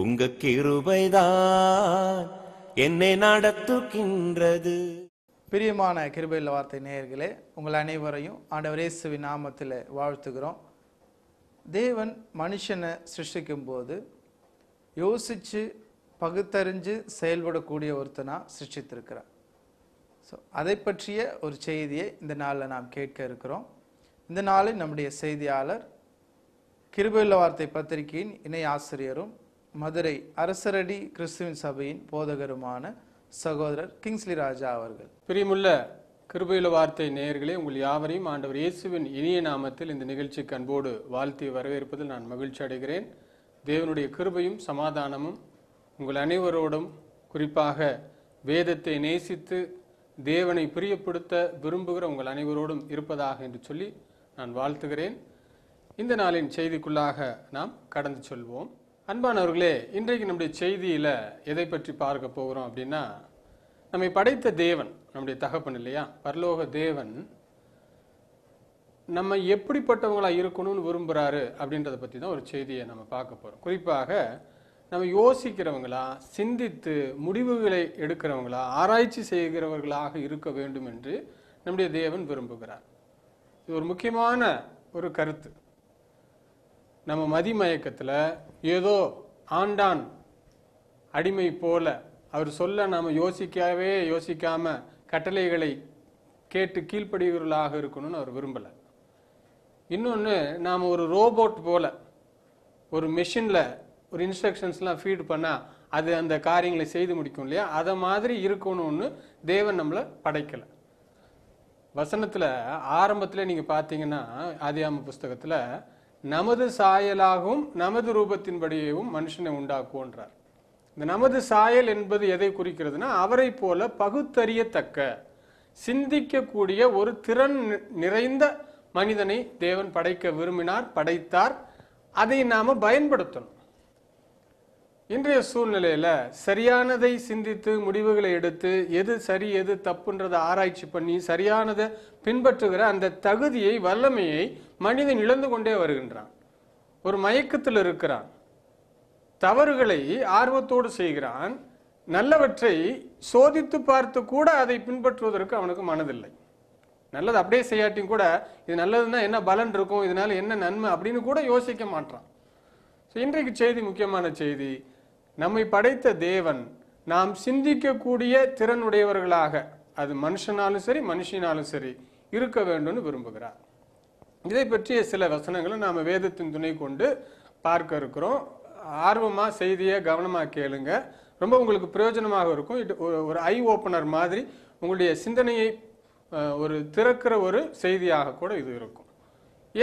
உங்க கிருபைதான் என்னை நடத்துகின்றது பிரியமான கிருபையில் வார்த்தை நேயர்களே உங்கள் அனைவரையும் ஆண்டவரேசுவின் நாமத்தில் வாழ்த்துகிறோம் தேவன் மனுஷனை சிருஷ்டிக்கும் போது யோசித்து பகுத்தறிஞ்சு செயல்படக்கூடிய ஒருத்தனா சிருஷ்டித்திருக்கிறார் ஸோ அதை பற்றிய ஒரு செய்தியை இந்த நாளில் நாம் கேட்க இருக்கிறோம் இந்த நாளில் நம்முடைய செய்தியாளர் கிருபையுள்ள வார்த்தை பத்திரிகையின் இணை ஆசிரியரும் மதுரை அரசரடி கிறிஸ்துவின் சபையின் போதகருமான சகோதரர் கிங்ஸ்லி ராஜா அவர்கள் பிரியமுள்ள கிருபையில வார்த்தை நேயர்களே உங்கள் யாவரையும் ஆண்டவர் இயேசுவின் இனிய நாமத்தில் இந்த நிகழ்ச்சிக்கு அன்போடு வாழ்த்தி வரவேற்பதில் நான் மகிழ்ச்சி அடைகிறேன் தேவனுடைய கிருபையும் சமாதானமும் உங்கள் அனைவரோடும் குறிப்பாக வேதத்தை நேசித்து தேவனை பிரியப்படுத்த விரும்புகிற உங்கள் அனைவரோடும் இருப்பதாக என்று சொல்லி நான் வாழ்த்துகிறேன் இந்த நாளின் செய்திக்குள்ளாக நாம் கடந்து செல்வோம் அன்பானவர்களே இன்றைக்கு நம்முடைய செய்தியில் எதை பற்றி பார்க்க போகிறோம் அப்படின்னா நம்மை படைத்த தேவன் நம்முடைய தகப்பன் இல்லையா பரலோக தேவன் நம்ம எப்படிப்பட்டவங்களாக இருக்கணும்னு விரும்புகிறாரு அப்படின்றத பற்றி தான் ஒரு செய்தியை நம்ம பார்க்க போகிறோம் குறிப்பாக நம்ம யோசிக்கிறவங்களா சிந்தித்து முடிவுகளை எடுக்கிறவங்களா ஆராய்ச்சி செய்கிறவர்களாக இருக்க வேண்டும் என்று நம்முடைய தேவன் விரும்புகிறார் இது ஒரு முக்கியமான ஒரு கருத்து நம்ம மதிமயக்கத்தில் ஏதோ ஆண்டான் அடிமை போல அவர் சொல்ல நாம் யோசிக்கவே யோசிக்காம கட்டளைகளை கேட்டு கீழ்ப்படுகிறவர்களாக இருக்கணும்னு அவர் விரும்பலை இன்னொன்று நாம் ஒரு ரோபோட் போல ஒரு மிஷினில் ஒரு இன்ஸ்ட்ரக்ஷன்ஸ்லாம் ஃபீட் பண்ணால் அது அந்த காரியங்களை செய்து முடிக்கும் இல்லையா அதை மாதிரி இருக்கணும்னு தேவன் நம்மளை படைக்கலை வசனத்தில் ஆரம்பத்தில் நீங்கள் பார்த்தீங்கன்னா ஆதியாம புஸ்தகத்தில் நமது சாயலாகவும் நமது ரூபத்தின்படியும் மனுஷனை உண்டாக்குவோன்றார் இந்த நமது சாயல் என்பது எதை குறிக்கிறதுனா அவரை போல பகுத்தறியத்தக்க சிந்திக்கக்கூடிய ஒரு திறன் நிறைந்த மனிதனை தேவன் படைக்க விரும்பினார் படைத்தார் அதை நாம் பயன்படுத்தணும் இன்றைய சூழ்நிலையில் சரியானதை சிந்தித்து முடிவுகளை எடுத்து எது சரி எது தப்புன்றதை ஆராய்ச்சி பண்ணி சரியானதை பின்பற்றுகிற அந்த தகுதியை வல்லமையை மனிதன் இழந்து கொண்டே வருகின்றான் ஒரு மயக்கத்தில் இருக்கிறான் தவறுகளை ஆர்வத்தோடு செய்கிறான் நல்லவற்றை சோதித்து பார்த்து கூட அதை பின்பற்றுவதற்கு அவனுக்கு மனதில்லை நல்லது அப்படியே செய்யாட்டியும் கூட இது நல்லதுன்னா என்ன பலன் இருக்கும் இதனால என்ன நன்மை அப்படின்னு கூட யோசிக்க மாட்டான் ஸோ இன்றைக்கு செய்தி முக்கியமான செய்தி நம்மை படைத்த தேவன் நாம் சிந்திக்கக்கூடிய திறனுடையவர்களாக அது மனுஷனாலும் சரி மனுஷனாலும் சரி இருக்க வேண்டும்னு விரும்புகிறார் இதை பற்றிய சில வசனங்களை நாம் வேதத்தின் துணை கொண்டு பார்க்க இருக்கிறோம் ஆர்வமாக செய்தியை கவனமாக கேளுங்க ரொம்ப உங்களுக்கு பிரயோஜனமாக இருக்கும் ஒரு ஐ ஓப்பனர் மாதிரி உங்களுடைய சிந்தனையை ஒரு திறக்கிற ஒரு செய்தியாக கூட இது இருக்கும்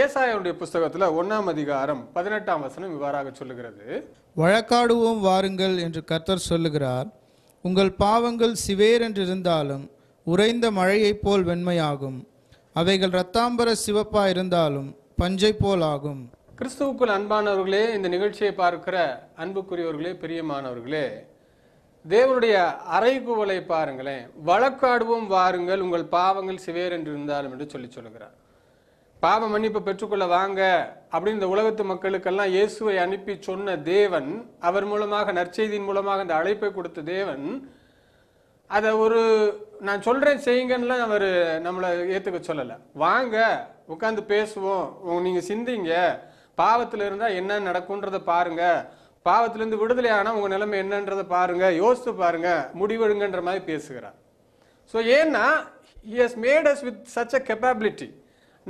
ஏசாயனுடைய புஸ்தகத்தில் ஒன்றாம் அதிகாரம் பதினெட்டாம் வசனம் இவ்வாறாக சொல்லுகிறது வழக்காடுவோம் வாருங்கள் என்று கர்த்தர் சொல்லுகிறார் உங்கள் பாவங்கள் சிவேர் என்றிருந்தாலும் உறைந்த மழையைப் போல் வெண்மையாகும் அவைகள் ரத்தாம்பர சிவப்பா இருந்தாலும் பஞ்சை போல் ஆகும் கிறிஸ்துவுக்குள் அன்பானவர்களே இந்த நிகழ்ச்சியை பார்க்கிற அன்புக்குரியவர்களே பிரியமானவர்களே தேவனுடைய அறைகூவலை பாருங்களேன் வழக்காடுவோம் வாருங்கள் உங்கள் பாவங்கள் சிவேர் என்று இருந்தாலும் என்று சொல்லி சொல்லுகிறார் பாவ மன்னிப்பு பெற்றுக்கொள்ள வாங்க அப்படின்னு இந்த உலகத்து மக்களுக்கெல்லாம் இயேசுவை அனுப்பி சொன்ன தேவன் அவர் மூலமாக நற்செய்தியின் மூலமாக அந்த அழைப்பை கொடுத்த தேவன் அதை ஒரு நான் சொல்கிறேன் செய்யுங்கன்னு அவர் நம்மளை ஏற்றுக்க சொல்லலை வாங்க உட்காந்து பேசுவோம் நீங்கள் சிந்திங்க பாவத்தில் இருந்தால் என்ன நடக்கும்ன்றதை பாருங்கள் பாவத்திலேருந்து விடுதலை ஆனால் உங்கள் நிலைமை என்னன்றதை பாருங்கள் யோசித்து பாருங்கள் முடிவெடுங்கன்ற மாதிரி பேசுகிறார் ஸோ ஏன்னா he has made us with such a capability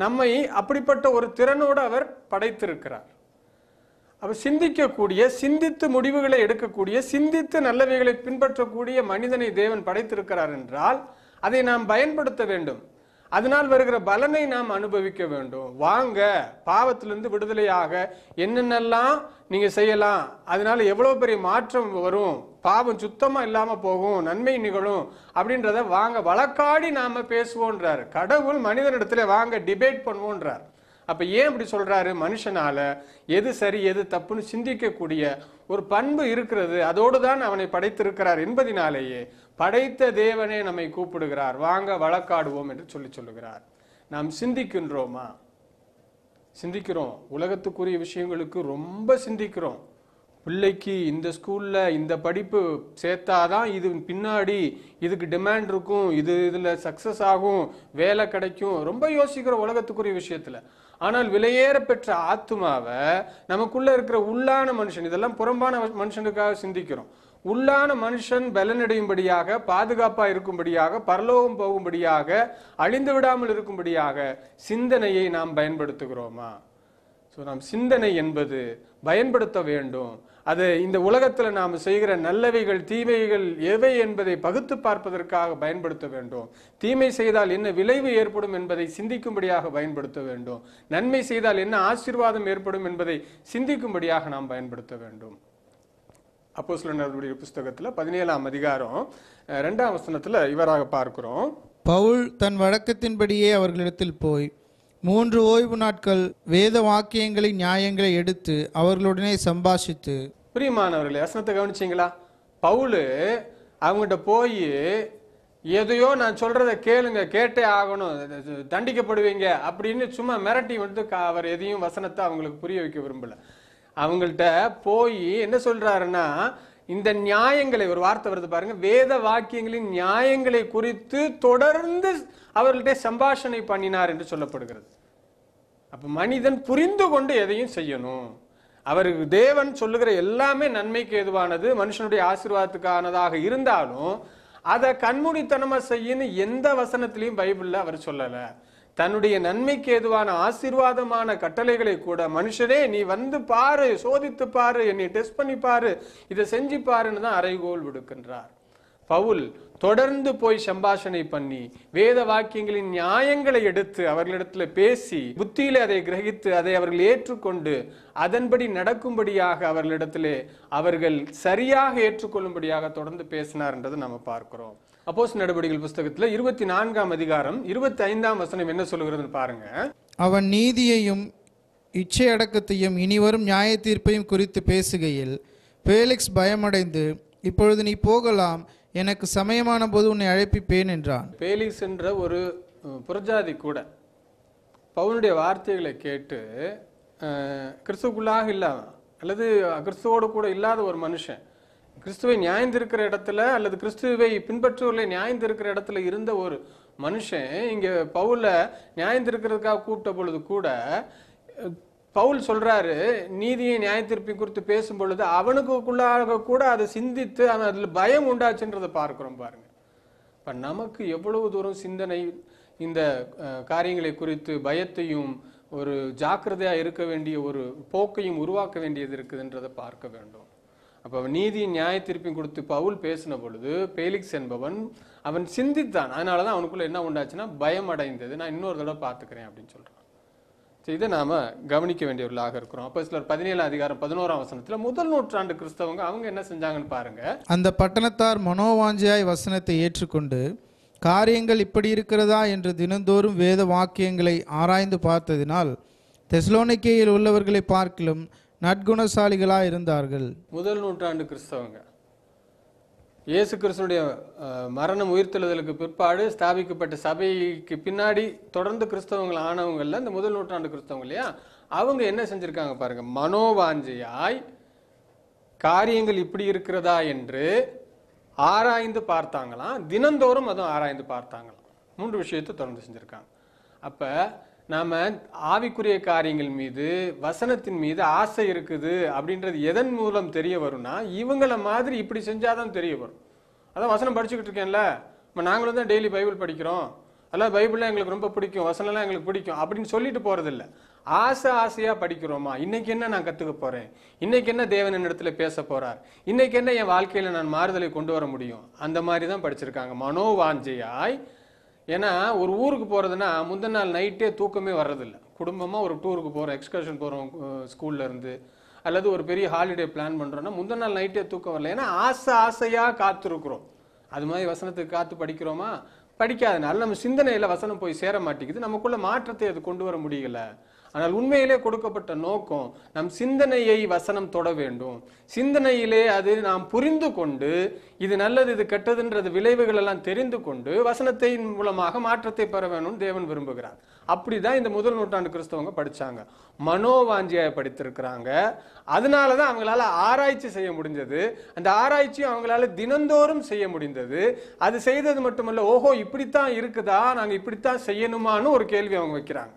நம்மை அப்படிப்பட்ட ஒரு திறனோடு அவர் படைத்திருக்கிறார் அவர் சிந்திக்கக்கூடிய சிந்தித்து முடிவுகளை எடுக்கக்கூடிய சிந்தித்து நல்லவைகளை பின்பற்றக்கூடிய மனிதனை தேவன் படைத்திருக்கிறார் என்றால் அதை நாம் பயன்படுத்த வேண்டும் அதனால் வருகிற பலனை நாம் அனுபவிக்க வேண்டும் வாங்க பாவத்திலிருந்து விடுதலையாக என்னென்னலாம் நீங்கள் செய்யலாம் அதனால எவ்வளோ பெரிய மாற்றம் வரும் பாவம் சுத்தமாக இல்லாமல் போகும் நன்மை நிகழும் அப்படின்றத வாங்க வழக்காடி நாம் பேசுவோன்றார் கடவுள் மனிதனிடத்துல வாங்க டிபேட் பண்ணுவோன்றார் அப்போ ஏன் இப்படி சொல்கிறாரு மனுஷனால் எது சரி எது தப்புன்னு சிந்திக்கக்கூடிய ஒரு பண்பு இருக்கிறது அதோடு தான் அவனை படைத்திருக்கிறார் என்பதினாலேயே படைத்த தேவனே நம்மை கூப்பிடுகிறார் வாங்க வழக்காடுவோம் என்று சொல்லி சொல்லுகிறார் நாம் சிந்திக்கின்றோமா சிந்திக்கிறோம் உலகத்துக்குரிய விஷயங்களுக்கு ரொம்ப சிந்திக்கிறோம் பிள்ளைக்கு இந்த ஸ்கூலில் இந்த படிப்பு சேர்த்தாதான் இது பின்னாடி இதுக்கு டிமாண்ட் இருக்கும் இது இதில் சக்ஸஸ் ஆகும் வேலை கிடைக்கும் ரொம்ப யோசிக்கிறோம் உலகத்துக்குரிய விஷயத்தில் ஆனால் விலையேற பெற்ற ஆத்மாவை நமக்குள்ள இருக்கிற உள்ளான மனுஷன் இதெல்லாம் புறம்பான மனுஷனுக்காக சிந்திக்கிறோம் உள்ளான மனுஷன் பலனடையும்படியாக பாதுகாப்பா இருக்கும்படியாக பரலோகம் போகும்படியாக அழிந்து விடாமல் இருக்கும்படியாக சிந்தனையை நாம் பயன்படுத்துகிறோமா ஸோ நாம் சிந்தனை என்பது பயன்படுத்த வேண்டும் அது இந்த உலகத்தில் நாம் செய்கிற நல்லவைகள் தீமைகள் எவை என்பதை பகுத்து பார்ப்பதற்காக பயன்படுத்த வேண்டும் தீமை செய்தால் என்ன விளைவு ஏற்படும் என்பதை சிந்திக்கும்படியாக பயன்படுத்த வேண்டும் நன்மை செய்தால் என்ன ஆசீர்வாதம் ஏற்படும் என்பதை சிந்திக்கும்படியாக நாம் பயன்படுத்த வேண்டும் அப்போ நபருடைய புஸ்தகத்தில் பதினேழாம் அதிகாரம் ரெண்டாம் வசனத்தில் இவராக பார்க்கிறோம் பவுல் தன் வழக்கத்தின்படியே அவர்களிடத்தில் போய் மூன்று ஓய்வு நாட்கள் வேத வாக்கியங்களை நியாயங்களை எடுத்து அவர்களுடனே சம்பாஷித்து புரியுமானவர்களே வசனத்தை கவனிச்சிங்களா பவுலு அவங்ககிட்ட போய் எதையோ நான் சொல்றதை கேளுங்க கேட்டே ஆகணும் தண்டிக்கப்படுவீங்க அப்படின்னு சும்மா மிரட்டி வந்து அவர் எதையும் வசனத்தை அவங்களுக்கு புரிய வைக்க விரும்பல அவங்கள்ட்ட போய் என்ன சொல்றாருன்னா இந்த நியாயங்களை ஒரு வார்த்தை வருது பாருங்க வேத வாக்கியங்களின் நியாயங்களை குறித்து தொடர்ந்து அவர்கள்ட்ட சம்பாஷணை பண்ணினார் என்று சொல்லப்படுகிறது அப்ப மனிதன் புரிந்து கொண்டு எதையும் செய்யணும் அவர் தேவன் சொல்லுகிற எல்லாமே நன்மைக்கு எதுவானது மனுஷனுடைய ஆசீர்வாதத்துக்கானதாக இருந்தாலும் அதை கண்மூடித்தனமா செய்யன்னு எந்த வசனத்திலையும் பைபிள்ல அவர் சொல்லலை தன்னுடைய நன்மைக்கு ஏதுவான ஆசீர்வாதமான கட்டளைகளை கூட மனுஷனே நீ வந்து பாரு சோதித்து பாரு என்னை டெஸ்ட் பண்ணி பாரு இதை செஞ்சு பாருன்னு தான் அறைகோல் விடுக்கின்றார் பவுல் தொடர்ந்து போய் சம்பாஷணை பண்ணி வேத வாக்கியங்களின் நியாயங்களை எடுத்து அவர்களிடத்துல பேசி புத்தியில அதை கிரகித்து அதை அவர்கள் ஏற்றுக்கொண்டு அதன்படி நடக்கும்படியாக அவர்களிடத்திலே அவர்கள் சரியாக ஏற்றுக்கொள்ளும்படியாக தொடர்ந்து பேசினார் என்றதை நம்ம பார்க்கிறோம் அப்போஸ் நடவடிக்கைகள் புஸ்தகத்துல இருபத்தி நான்காம் அதிகாரம் இருபத்தி ஐந்தாம் வசனம் என்ன சொல்லுகிறதுன்னு பாருங்க அவன் நீதியையும் இச்சை அடக்கத்தையும் இனிவரும் நியாய தீர்ப்பையும் குறித்து பேசுகையில் பேலிக்ஸ் பயமடைந்து இப்பொழுது நீ போகலாம் எனக்கு சமயமான போது உன்னை அழைப்பிப்பேன் என்றான் பேலிக்ஸ் என்ற ஒரு புரஜாதி கூட பவுனுடைய வார்த்தைகளை கேட்டு கிறிஸ்துக்குள்ளாக இல்லாமல் அல்லது கிறிஸ்துவோடு கூட இல்லாத ஒரு மனுஷன் கிறிஸ்துவை நியாயந்திருக்கிற இடத்துல அல்லது கிறிஸ்துவை பின்பற்றுவர்களை நியாயந்திருக்கிற இடத்துல இருந்த ஒரு மனுஷன் இங்கே பவுல நியாயந்திருக்கிறதுக்காக கூப்பிட்ட பொழுது கூட பவுல் சொல்றாரு நீதியை நியாயத்திருப்பி குறித்து பேசும் பொழுது அவனுக்குள்ளாக கூட அதை சிந்தித்து அவன் அதில் பயம் உண்டாச்சுன்றதை பார்க்குறோம் பாருங்க இப்போ நமக்கு எவ்வளவு தூரம் சிந்தனை இந்த காரியங்களை குறித்து பயத்தையும் ஒரு ஜாக்கிரதையாக இருக்க வேண்டிய ஒரு போக்கையும் உருவாக்க வேண்டியது இருக்குதுன்றதை பார்க்க வேண்டும் அப்போ நீதி திருப்பி கொடுத்து பவுல் பேசின பொழுது பேலிக்ஸ் என்பவன் அவன் சிந்தித்தான் அதனால தான் அவனுக்குள்ளே என்ன உண்டாச்சுன்னா பயம் அடைந்தது நான் இன்னொரு தடவை பார்த்துக்கிறேன் அப்படின்னு சொல்கிறான் ஸோ இதை நாம் கவனிக்க வேண்டியவர்களாக இருக்கிறோம் அப்போ சிலர் பதினேழு அதிகாரம் பதினோராம் வசனத்தில் முதல் நூற்றாண்டு கிறிஸ்தவங்க அவங்க என்ன செஞ்சாங்கன்னு பாருங்க அந்த பட்டணத்தார் மனோவாஞ்சியாய் வசனத்தை ஏற்றுக்கொண்டு காரியங்கள் இப்படி இருக்கிறதா என்று தினந்தோறும் வேத வாக்கியங்களை ஆராய்ந்து பார்த்ததினால் தெஸ்லோனிக்கையில் உள்ளவர்களை பார்க்கலும் நற்குணசாலிகளாக இருந்தார்கள் முதல் நூற்றாண்டு கிறிஸ்தவங்க இயேசு கிறிஸ்தனுடைய மரணம் உயிர்த்தெழுதலுக்கு பிற்பாடு ஸ்தாபிக்கப்பட்ட சபைக்கு பின்னாடி தொடர்ந்து கிறிஸ்தவங்கள் ஆனவங்கள்ல இந்த முதல் நூற்றாண்டு கிறிஸ்தவங்க இல்லையா அவங்க என்ன செஞ்சுருக்காங்க பாருங்கள் மனோவாஞ்சையாய் காரியங்கள் இப்படி இருக்கிறதா என்று ஆராய்ந்து பார்த்தாங்களாம் தினந்தோறும் அதுவும் ஆராய்ந்து பார்த்தாங்களாம் மூன்று விஷயத்தை தொடர்ந்து செஞ்சுருக்காங்க அப்போ நாம் ஆவிக்குரிய காரியங்கள் மீது வசனத்தின் மீது ஆசை இருக்குது அப்படின்றது எதன் மூலம் தெரிய வரும்னா இவங்கள மாதிரி இப்படி செஞ்சாதான் தெரிய வரும் அதான் வசனம் படிச்சுக்கிட்டு இருக்கேன்ல இப்போ நாங்களும் தான் டெய்லி பைபிள் படிக்கிறோம் அதெல்லாம் பைபிள்லாம் எங்களுக்கு ரொம்ப பிடிக்கும் வசனம்லாம் எங்களுக்கு பிடிக்கும் அப்படின்னு சொல்லிட்டு போகிறதில்ல ஆசை ஆசையாக படிக்கிறோமா இன்றைக்கி என்ன நான் கற்றுக்க போகிறேன் இன்றைக்கி என்ன தேவன் என்னிடத்தில் பேச போகிறார் இன்றைக்கி என்ன என் வாழ்க்கையில் நான் மாறுதலை கொண்டு வர முடியும் அந்த மாதிரி தான் படிச்சிருக்காங்க மனோவாஞ்சையாய் ஏன்னா ஒரு ஊருக்கு போகிறதுனா முந்தின நாள் நைட்டே தூக்கமே வர்றதில்ல குடும்பமாக ஒரு டூருக்கு போகிறோம் எக்ஸ்கர்ஷன் போகிறோம் ஸ்கூல்லேருந்து அல்லது ஒரு பெரிய ஹாலிடே பிளான் பண்ணுறோன்னா முந்தின நாள் நைட்டே தூக்கம் வரல ஏன்னா ஆசை ஆசையாக காத்திருக்கிறோம் அது மாதிரி வசனத்துக்கு காத்து படிக்கிறோமா படிக்காதனால நம்ம சிந்தனையில் வசனம் போய் சேர மாட்டேங்குது நமக்குள்ள மாற்றத்தை அது கொண்டு வர முடியலை ஆனால் உண்மையிலே கொடுக்கப்பட்ட நோக்கம் நம் சிந்தனையை வசனம் தொட வேண்டும் சிந்தனையிலே அது நாம் புரிந்து கொண்டு இது நல்லது இது கெட்டதுன்றது விளைவுகள் எல்லாம் தெரிந்து கொண்டு வசனத்தின் மூலமாக மாற்றத்தை பெற வேணும் தேவன் விரும்புகிறார் அப்படிதான் இந்த முதல் நூற்றாண்டு கிறிஸ்தவங்க படிச்சாங்க மனோவாஞ்சியாய் படித்திருக்கிறாங்க அதனால தான் அவங்களால ஆராய்ச்சி செய்ய முடிஞ்சது அந்த ஆராய்ச்சியும் அவங்களால தினந்தோறும் செய்ய முடிந்தது அது செய்தது மட்டுமல்ல ஓஹோ இப்படித்தான் இருக்குதா நாங்கள் இப்படித்தான் செய்யணுமான்னு ஒரு கேள்வி அவங்க வைக்கிறாங்க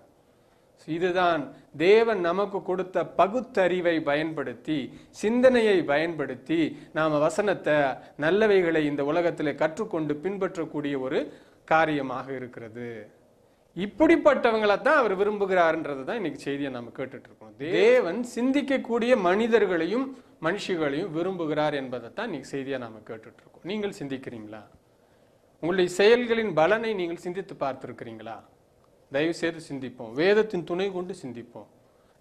இதுதான் தேவன் நமக்கு கொடுத்த பகுத்தறிவை பயன்படுத்தி சிந்தனையை பயன்படுத்தி நாம் வசனத்தை நல்லவைகளை இந்த உலகத்தில் கற்றுக்கொண்டு பின்பற்றக்கூடிய ஒரு காரியமாக இருக்கிறது இப்படிப்பட்டவங்களை தான் அவர் விரும்புகிறாருன்றது தான் இன்னைக்கு செய்தியை நம்ம கேட்டுட்டு இருக்கோம் தேவன் சிந்திக்கக்கூடிய மனிதர்களையும் மனுஷிகளையும் விரும்புகிறார் என்பதை தான் இன்னைக்கு செய்தியை நாம் கேட்டுட்டு இருக்கோம் நீங்கள் சிந்திக்கிறீங்களா உங்களுடைய செயல்களின் பலனை நீங்கள் சிந்தித்து பார்த்துருக்கிறீங்களா தயவுசெய்து சிந்திப்போம் வேதத்தின் துணை கொண்டு சிந்திப்போம்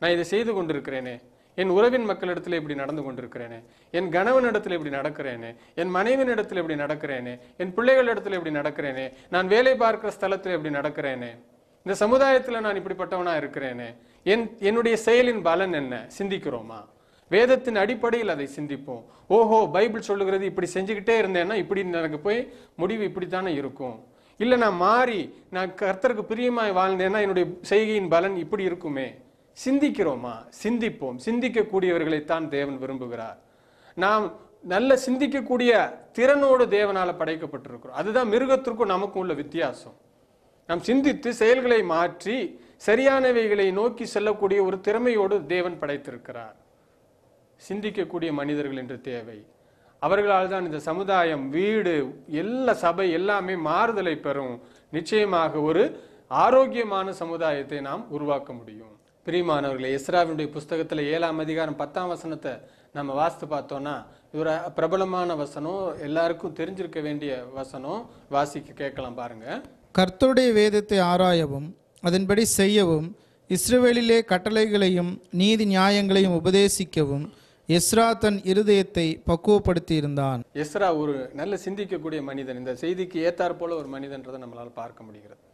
நான் இதை செய்து கொண்டிருக்கிறேனே என் உறவின் மக்களிடத்தில் இப்படி நடந்து கொண்டிருக்கிறேனே என் கணவன் இடத்துல இப்படி நடக்கிறேனே என் மனைவின் இடத்துல இப்படி நடக்கிறேனே என் பிள்ளைகளிடத்தில் இப்படி நடக்கிறேனே நான் வேலை பார்க்கிற ஸ்தலத்தில் இப்படி நடக்கிறேனே இந்த சமுதாயத்தில் நான் இப்படிப்பட்டவனாக இருக்கிறேனே என் என்னுடைய செயலின் பலன் என்ன சிந்திக்கிறோமா வேதத்தின் அடிப்படையில் அதை சிந்திப்போம் ஓஹோ பைபிள் சொல்லுகிறது இப்படி செஞ்சுக்கிட்டே இருந்தேன்னா இப்படி எனக்கு போய் முடிவு இப்படித்தானே இருக்கும் இல்லை நான் மாறி நான் கர்த்தருக்கு பிரியமாய் வாழ்ந்தேன்னா என்னுடைய செய்கையின் பலன் இப்படி இருக்குமே சிந்திக்கிறோமா சிந்திப்போம் சிந்திக்கக்கூடியவர்களைத்தான் தேவன் விரும்புகிறார் நாம் நல்ல சிந்திக்கக்கூடிய திறனோடு தேவனால் படைக்கப்பட்டிருக்கிறோம் அதுதான் மிருகத்திற்கும் நமக்கும் உள்ள வித்தியாசம் நாம் சிந்தித்து செயல்களை மாற்றி சரியானவைகளை நோக்கி செல்லக்கூடிய ஒரு திறமையோடு தேவன் படைத்திருக்கிறார் சிந்திக்கக்கூடிய மனிதர்கள் என்று தேவை அவர்களால் தான் இந்த சமுதாயம் வீடு எல்லா சபை எல்லாமே மாறுதலை பெறும் நிச்சயமாக ஒரு ஆரோக்கியமான சமுதாயத்தை நாம் உருவாக்க முடியும் பிரிமானவர்களை இஸ்ராவினுடைய புஸ்தகத்தில் ஏழாம் அதிகாரம் பத்தாம் வசனத்தை நம்ம வாசித்து பார்த்தோன்னா ஒரு பிரபலமான வசனம் எல்லாருக்கும் தெரிஞ்சிருக்க வேண்டிய வசனம் வாசிக்க கேட்கலாம் பாருங்க கர்த்தருடைய வேதத்தை ஆராயவும் அதன்படி செய்யவும் இஸ்ரேலிலே கட்டளைகளையும் நீதி நியாயங்களையும் உபதேசிக்கவும் எஸ்ரா தன் இருதயத்தை பக்குவப்படுத்தி இருந்தான் எஸ்ரா ஒரு நல்ல சிந்திக்கக்கூடிய மனிதன் இந்த செய்திக்கு ஏத்தாற் போல ஒரு மனிதன்றதை நம்மளால் பார்க்க முடிகிறது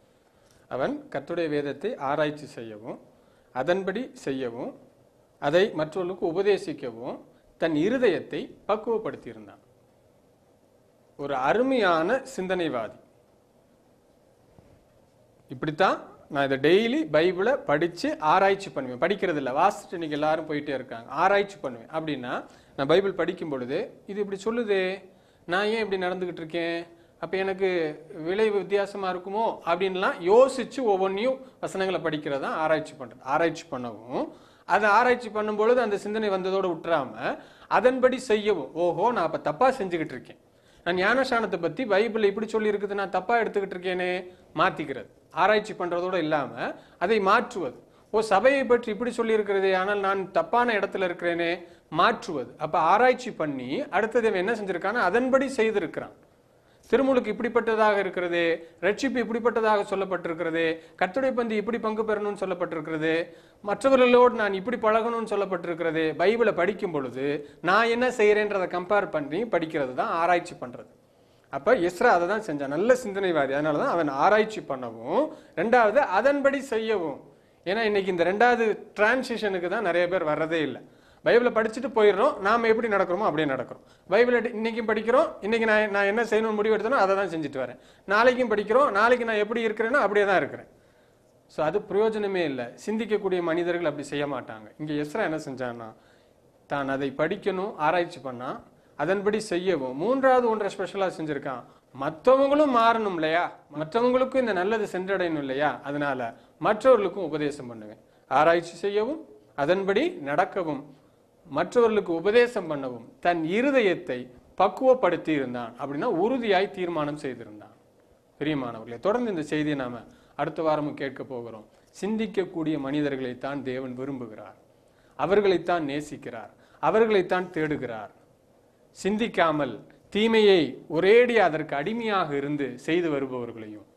அவன் கத்துடைய வேதத்தை ஆராய்ச்சி செய்யவும் அதன்படி செய்யவும் அதை மற்றவர்களுக்கு உபதேசிக்கவும் தன் இருதயத்தை பக்குவப்படுத்தி இருந்தான் ஒரு அருமையான சிந்தனைவாதி இப்படித்தான் நான் இதை டெய்லி பைபிளை படித்து ஆராய்ச்சி பண்ணுவேன் படிக்கிறது இல்லை வாசிட்டு இன்றைக்கி எல்லாரும் போயிட்டே இருக்காங்க ஆராய்ச்சி பண்ணுவேன் அப்படின்னா நான் பைபிள் படிக்கும் பொழுது இது இப்படி சொல்லுது நான் ஏன் இப்படி நடந்துக்கிட்டு இருக்கேன் அப்போ எனக்கு விளைவு வித்தியாசமாக இருக்குமோ அப்படின்லாம் யோசித்து ஒவ்வொன்றையும் வசனங்களை படிக்கிறது தான் ஆராய்ச்சி பண்ணுறது ஆராய்ச்சி பண்ணவும் அதை ஆராய்ச்சி பண்ணும்பொழுது அந்த சிந்தனை வந்ததோடு விட்டுறாமல் அதன்படி செய்யவும் ஓஹோ நான் அப்போ தப்பாக செஞ்சுக்கிட்டு இருக்கேன் நான் ஞானஸ்தானத்தை பற்றி பைபிள் இப்படி சொல்லியிருக்குது நான் தப்பாக எடுத்துக்கிட்டு இருக்கேனே மாற்றிக்கிறது ஆராய்ச்சி பண்ணுறதோடு இல்லாமல் அதை மாற்றுவது ஓ சபையை பற்றி இப்படி சொல்லியிருக்கிறதே ஆனால் நான் தப்பான இடத்துல இருக்கிறேனே மாற்றுவது அப்போ ஆராய்ச்சி பண்ணி அடுத்தது என்ன செஞ்சுருக்கான்னு அதன்படி செய்திருக்கிறான் திருமுழுக்கு இப்படிப்பட்டதாக இருக்கிறது ரட்சிப்பு இப்படிப்பட்டதாக சொல்லப்பட்டிருக்கிறது கத்துடை பந்து இப்படி பங்கு பெறணும்னு சொல்லப்பட்டிருக்கிறது மற்றவர்களோடு நான் இப்படி பழகணும்னு சொல்லப்பட்டிருக்கிறது பைபிளை படிக்கும் பொழுது நான் என்ன செய்கிறேன்றதை கம்பேர் பண்ணி படிக்கிறது தான் ஆராய்ச்சி பண்ணுறது அப்போ இஸ்ரா அதை தான் செஞ்சான் நல்ல சிந்தனைவாதி அதனால தான் அவன் ஆராய்ச்சி பண்ணவும் ரெண்டாவது அதன்படி செய்யவும் ஏன்னா இன்னைக்கு இந்த ரெண்டாவது டிரான்சிஷனுக்கு தான் நிறைய பேர் வர்றதே இல்லை பைபிளை படிச்சுட்டு போயிடுறோம் நாம் எப்படி நடக்கிறோமோ அப்படியே நடக்கிறோம் பைபிளை இன்றைக்கும் படிக்கிறோம் இன்றைக்கி நான் நான் என்ன செய்யணும்னு முடிவு எடுத்தனோ அதை தான் செஞ்சுட்டு வரேன் நாளைக்கும் படிக்கிறோம் நாளைக்கு நான் எப்படி இருக்கிறேனோ அப்படியே தான் இருக்கிறேன் ஸோ அது பிரயோஜனமே இல்லை சிந்திக்கக்கூடிய மனிதர்கள் அப்படி செய்ய மாட்டாங்க இங்கே எஸ்ரா என்ன செஞ்சான்னா தான் அதை படிக்கணும் ஆராய்ச்சி பண்ணால் அதன்படி செய்யவும் மூன்றாவது ஒன்றை ஸ்பெஷலாக செஞ்சுருக்கான் மற்றவங்களும் மாறணும் இல்லையா மற்றவங்களுக்கும் இந்த நல்லது சென்றடையணும் இல்லையா அதனால மற்றவர்களுக்கும் உபதேசம் பண்ணுவேன் ஆராய்ச்சி செய்யவும் அதன்படி நடக்கவும் மற்றவர்களுக்கு உபதேசம் பண்ணவும் தன் இருதயத்தை பக்குவப்படுத்தி இருந்தான் அப்படின்னா உறுதியாய் தீர்மானம் செய்திருந்தான் பிரியமானவர்களே தொடர்ந்து இந்த செய்தியை நாம் அடுத்த வாரமும் கேட்க போகிறோம் சிந்திக்கக்கூடிய மனிதர்களைத்தான் தேவன் விரும்புகிறார் அவர்களைத்தான் நேசிக்கிறார் அவர்களைத்தான் தேடுகிறார் சிந்திக்காமல் தீமையை ஒரேடி அதற்கு அடிமையாக இருந்து செய்து வருபவர்களையும்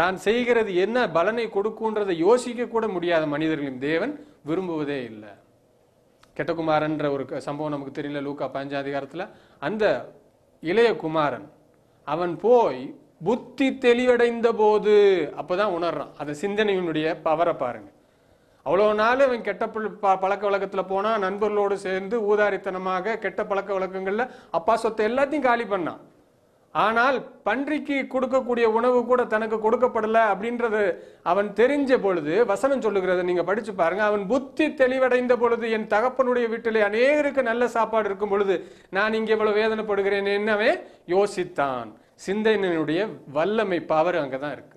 தான் செய்கிறது என்ன பலனை கொடுக்குன்றதை யோசிக்க கூட முடியாத மனிதர்களையும் தேவன் விரும்புவதே இல்லை கெட்டகுமாரன்ற ஒரு சம்பவம் நமக்கு தெரியல லூக்கா பஞ்சாதிகாரத்தில் அதிகாரத்தில் அந்த இளைய குமாரன் அவன் போய் புத்தி தெளிவடைந்த போது அப்போதான் உணர்றான் அந்த சிந்தனையினுடைய பவரை பாருங்க அவ்வளோ நாள் அவன் கெட்ட பழக்க வழக்கத்தில் போனால் நண்பர்களோடு சேர்ந்து ஊதாரித்தனமாக கெட்ட பழக்க வழக்கங்களில் அப்பா சொத்தை எல்லாத்தையும் காலி பண்ணான் ஆனால் பன்றிக்கு கொடுக்கக்கூடிய உணவு கூட தனக்கு கொடுக்கப்படல அப்படின்றது அவன் தெரிஞ்ச பொழுது வசனம் சொல்லுகிறது நீங்க படிச்சு பாருங்க அவன் புத்தி தெளிவடைந்த பொழுது என் தகப்பனுடைய வீட்டிலே அநேகருக்கு நல்ல சாப்பாடு இருக்கும் பொழுது நான் இங்கே இவ்வளவு வேதனைப்படுகிறேன் என்னவே யோசித்தான் சிந்தனையினுடைய வல்லமை பவர் அங்கே தான் இருக்கு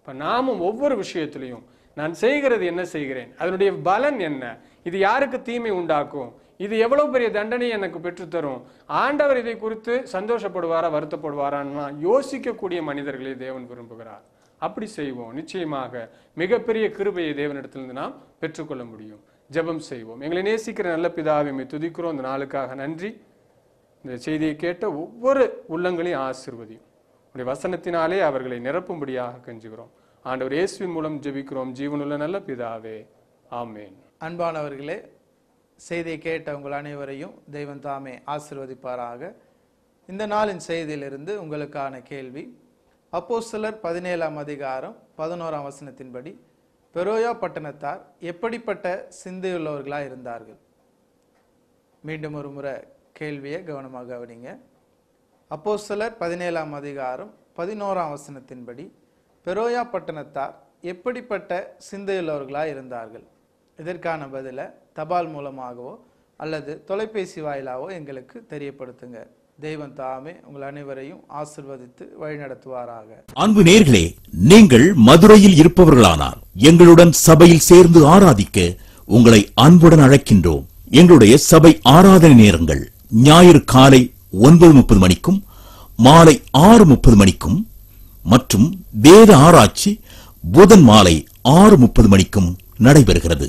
இப்போ நாமும் ஒவ்வொரு விஷயத்திலையும் நான் செய்கிறது என்ன செய்கிறேன் அதனுடைய பலன் என்ன இது யாருக்கு தீமை உண்டாக்கும் இது எவ்வளோ பெரிய தண்டனை எனக்கு பெற்றுத்தரும் ஆண்டவர் இதை குறித்து சந்தோஷப்படுவாரா வருத்தப்படுவாரான்னா யோசிக்கக்கூடிய மனிதர்களை தேவன் விரும்புகிறார் அப்படி செய்வோம் நிச்சயமாக மிகப்பெரிய கிருபையை தேவனிடத்திலிருந்து நாம் பெற்றுக்கொள்ள முடியும் ஜபம் செய்வோம் எங்களை நேசிக்கிற நல்ல பிதாவை துதிக்கிறோம் இந்த நாளுக்காக நன்றி இந்த செய்தியை கேட்ட ஒவ்வொரு உள்ளங்களையும் ஆசிர்வதியும் உடைய வசனத்தினாலே அவர்களை நிரப்பும்படியாக கெஞ்சுகிறோம் ஆண்டவர் இயேசுவின் மூலம் ஜெபிக்கிறோம் ஜீவனுள்ள நல்ல பிதாவே ஆமேன் அன்பானவர்களே செய்தியை கேட்ட உங்கள் அனைவரையும் தெய்வம் தாமே ஆசிர்வதிப்பாராக இந்த நாளின் செய்தியிலிருந்து உங்களுக்கான கேள்வி அப்போ சிலர் பதினேழாம் அதிகாரம் பதினோராம் வசனத்தின்படி பெரோயா பட்டணத்தார் எப்படிப்பட்ட சிந்தையுள்ளவர்களாக இருந்தார்கள் மீண்டும் ஒரு முறை கேள்வியை கவனமாக கவனிங்க அப்போ சிலர் பதினேழாம் அதிகாரம் பதினோராம் வசனத்தின்படி பெரோயா பட்டணத்தார் எப்படிப்பட்ட சிந்தையுள்ளவர்களாக இருந்தார்கள் இதற்கான பதிலை தபால் மூலமாகவோ அல்லது தொலைபேசி வாயிலாகவோ எங்களுக்கு தெரியப்படுத்துங்க தெய்வம் தாமே உங்கள் அனைவரையும் ஆசிர்வதித்து வழிநடத்துவாராக அன்பு நேர்களே நீங்கள் மதுரையில் இருப்பவர்களானால் எங்களுடன் சபையில் சேர்ந்து ஆராதிக்க உங்களை அன்புடன் அழைக்கின்றோம் எங்களுடைய சபை ஆராதனை நேரங்கள் ஞாயிறு காலை ஒன்பது முப்பது மணிக்கும் மாலை ஆறு முப்பது மணிக்கும் மற்றும் வேத ஆராய்ச்சி புதன் மாலை ஆறு முப்பது மணிக்கும் நடைபெறுகிறது